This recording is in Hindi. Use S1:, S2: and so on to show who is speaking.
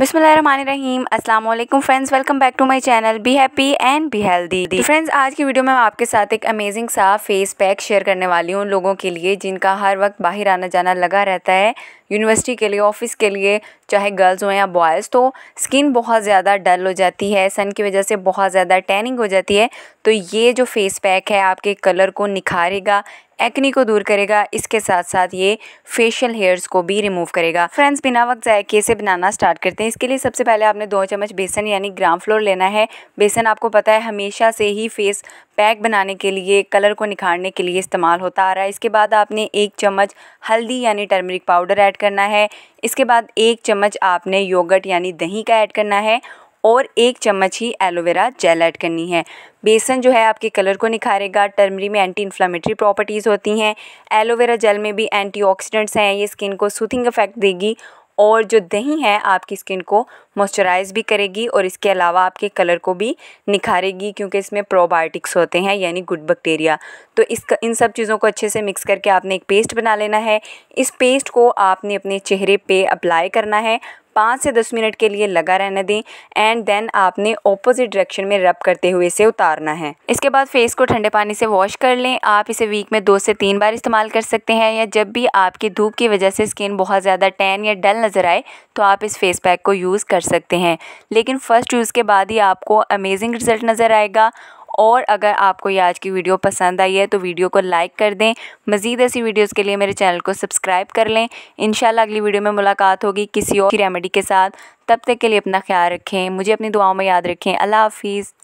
S1: बिसमीम अस्सलाम वालेकुम friends welcome back to my channel be happy and be healthy friends आज की वीडियो में मैं आपके साथ एक अमेजिंग सा फेस पैक शेयर करने वाली हूँ लोगों के लिए जिनका हर वक्त बाहर आना जाना लगा रहता है यूनिवर्सिटी के लिए ऑफिस के लिए चाहे गर्ल्स हों या बॉयज़ तो स्किन बहुत ज़्यादा डल हो जाती है सन की वजह से बहुत ज़्यादा टैनिंग हो जाती है तो ये जो फेस पैक है आपके कलर को निखारेगा एक्नी को दूर करेगा इसके साथ साथ ये फेशियल हेयर्स को भी रिमूव करेगा फ्रेंड्स बिना वक्त जायके से बनाना स्टार्ट करते हैं इसके लिए सबसे पहले आपने दो चम्मच बेसन यानी ग्राम फ्लोर लेना है बेसन आपको पता है हमेशा से ही फेस पैक बनाने के लिए कलर को निखारने के लिए इस्तेमाल होता आ रहा है इसके बाद आपने एक चम्मच हल्दी यानी टर्मरिक पाउडर ऐड करना है इसके बाद एक चम्मच आपने योगट यानी दही का ऐड करना है और एक चम्मच ही एलोवेरा जेल ऐड करनी है बेसन जो है आपके कलर को निखारेगा टर्मरी में एंटी इन्फ्लामेटरी प्रॉपर्टीज़ होती हैं एलोवेरा जेल में भी एंटीऑक्सीडेंट्स हैं ये स्किन को सूथिंग इफेक्ट देगी और जो दही है आपकी स्किन को मॉइस्चराइज भी करेगी और इसके अलावा आपके कलर को भी निखारेगी क्योंकि इसमें प्रोबायोटिक्स होते हैं यानी गुड बैक्टीरिया तो इस इन सब चीज़ों को अच्छे से मिक्स करके आपने एक पेस्ट बना लेना है इस पेस्ट को आपने अपने चेहरे पे अप्लाई करना है पाँच से दस मिनट के लिए लगा रहने दें एंड देन आपने ऑपोजिट डायरेक्शन में रब करते हुए इसे उतारना है इसके बाद फेस को ठंडे पानी से वॉश कर लें आप इसे वीक में दो से तीन बार इस्तेमाल कर सकते हैं या जब भी आपकी धूप की वजह से स्किन बहुत ज़्यादा टैन या डल नज़र आए तो आप इस फेस पैक को यूज़ कर सकते हैं लेकिन फ़र्स्ट यूज़ के बाद ही आपको अमेजिंग रिजल्ट नज़र आएगा और अगर आपको ये आज की वीडियो पसंद आई है तो वीडियो को लाइक कर दें मज़ीद ऐसी वीडियोज़ के लिए मेरे चैनल को सब्सक्राइब कर लें इन अगली वीडियो में मुलाकात होगी किसी और रेमेडी के साथ तब तक के लिए अपना ख्याल रखें मुझे अपनी दुआओं में याद रखें अल्लाह हाफिज़